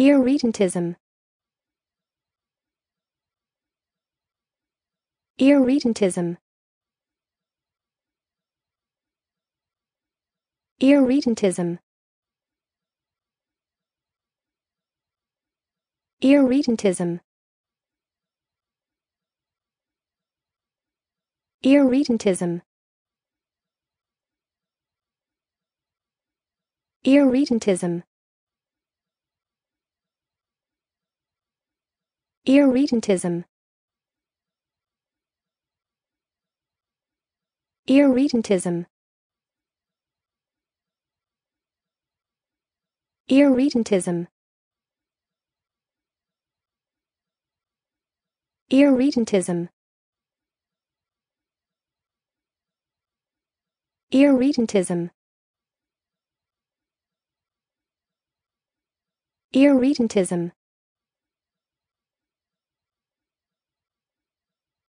Irredentism Irredentism Irredentism Irredentism Irredentism Irredentism Irritantism. Irritantism. Irritantism. Irritantism. Irritantism. Irritantism.